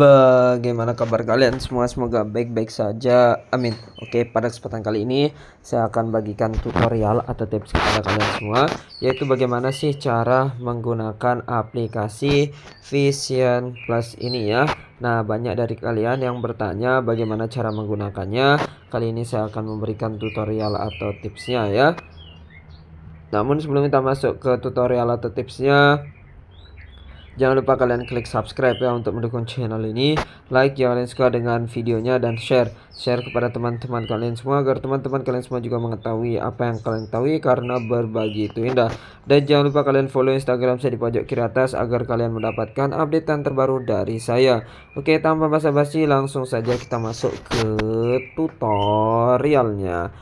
Bagaimana kabar kalian semua? Semoga baik-baik saja. Amin. Oke, pada kesempatan kali ini saya akan bagikan tutorial atau tips kepada kalian semua yaitu bagaimana sih cara menggunakan aplikasi Vision Plus ini ya. Nah, banyak dari kalian yang bertanya bagaimana cara menggunakannya. Kali ini saya akan memberikan tutorial atau tipsnya ya. Namun sebelum kita masuk ke tutorial atau tipsnya, Jangan lupa kalian klik subscribe ya untuk mendukung channel ini. Like ya kalian suka dengan videonya dan share. Share kepada teman-teman kalian semua agar teman-teman kalian semua juga mengetahui apa yang kalian tahu karena berbagi itu indah. Dan jangan lupa kalian follow Instagram saya di pojok kiri atas agar kalian mendapatkan update terbaru dari saya. Oke, tanpa basa-basi langsung saja kita masuk ke tutorialnya.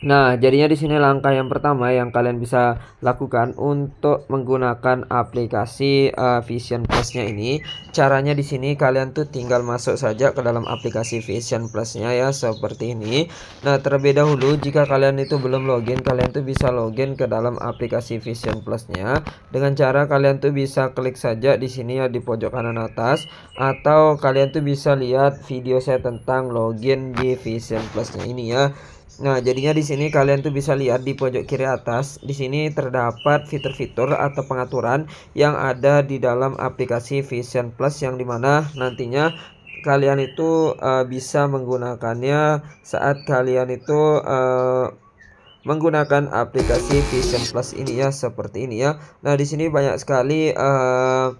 Nah, jadinya di sini langkah yang pertama yang kalian bisa lakukan untuk menggunakan aplikasi uh, Vision Plus-nya ini, caranya di sini kalian tuh tinggal masuk saja ke dalam aplikasi Vision Plus-nya ya seperti ini. Nah, terlebih dahulu jika kalian itu belum login, kalian tuh bisa login ke dalam aplikasi Vision Plus-nya dengan cara kalian tuh bisa klik saja di sini ya di pojok kanan atas atau kalian tuh bisa lihat video saya tentang login di Vision Plus-nya ini ya. Nah, jadinya di sini kalian tuh bisa lihat di pojok kiri atas, di sini terdapat fitur-fitur atau pengaturan yang ada di dalam aplikasi Vision Plus yang dimana nantinya kalian itu uh, bisa menggunakannya saat kalian itu uh, menggunakan aplikasi Vision Plus ini ya seperti ini ya. Nah, di sini banyak sekali uh,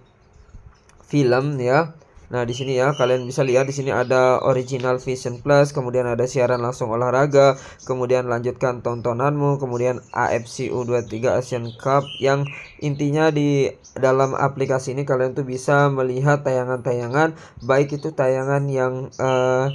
film ya Nah, di sini ya kalian bisa lihat di sini ada original Vision Plus, kemudian ada siaran langsung olahraga, kemudian lanjutkan tontonanmu, kemudian AFC U23 Asian Cup yang intinya di dalam aplikasi ini kalian tuh bisa melihat tayangan-tayangan baik itu tayangan yang uh,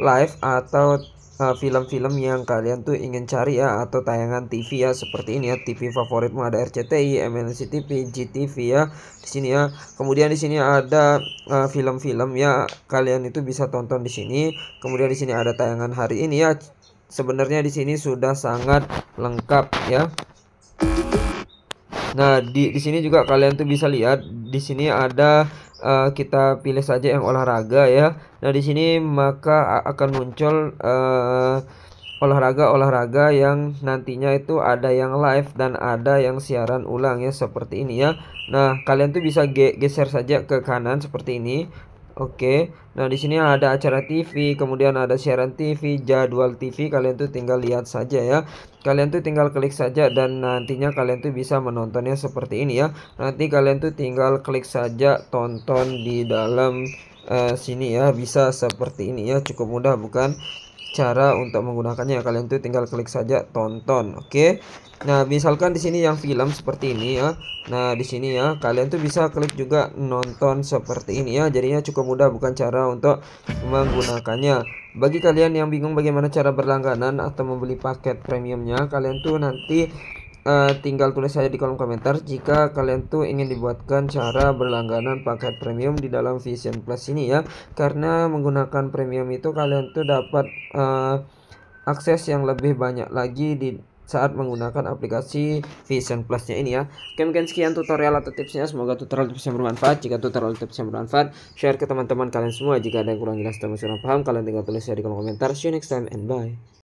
live atau film-film uh, yang kalian tuh ingin cari ya atau tayangan TV ya seperti ini ya TV favoritmu ada RCTI, MNC TV, GTV ya di sini ya. Kemudian di sini ada film-film uh, ya kalian itu bisa tonton di sini. Kemudian di sini ada tayangan hari ini ya. Sebenarnya di sini sudah sangat lengkap ya. Nah, di di sini juga kalian tuh bisa lihat di sini ada uh, kita pilih saja yang olahraga ya. Nah, di sini maka akan muncul uh, olahraga-olahraga yang nantinya itu ada yang live dan ada yang siaran ulang ya seperti ini ya. Nah, kalian tuh bisa geser saja ke kanan seperti ini. Oke, nah di sini ada acara TV, kemudian ada siaran TV, jadwal TV. Kalian tuh tinggal lihat saja ya. Kalian tuh tinggal klik saja dan nantinya kalian tuh bisa menontonnya seperti ini ya. Nanti kalian tuh tinggal klik saja tonton di dalam uh, sini ya. Bisa seperti ini ya. Cukup mudah bukan? cara untuk menggunakannya ya, kalian tuh tinggal klik saja tonton oke okay? nah misalkan di sini yang film seperti ini ya nah di sini ya kalian tuh bisa klik juga nonton seperti ini ya jadinya cukup mudah bukan cara untuk menggunakannya bagi kalian yang bingung bagaimana cara berlangganan atau membeli paket premiumnya kalian tuh nanti uh, tinggal tulis saja di kolom komentar jika kalian tuh ingin dibuatkan cara berlangganan paket premium di dalam Vision Plus ini ya karena menggunakan premium itu kalian tuh dapat uh, akses yang lebih banyak lagi di saat menggunakan aplikasi Vision Plusnya ini ya. Oke mungkin sekian tutorial atau tipsnya. Semoga tutorial tipsnya bermanfaat. Jika tutorial tipsnya bermanfaat, share ke teman-teman kalian semua. Jika ada yang kurang jelas atau masih kurang paham, kalian tinggal tulis ya di kolom komentar. See you next time and bye.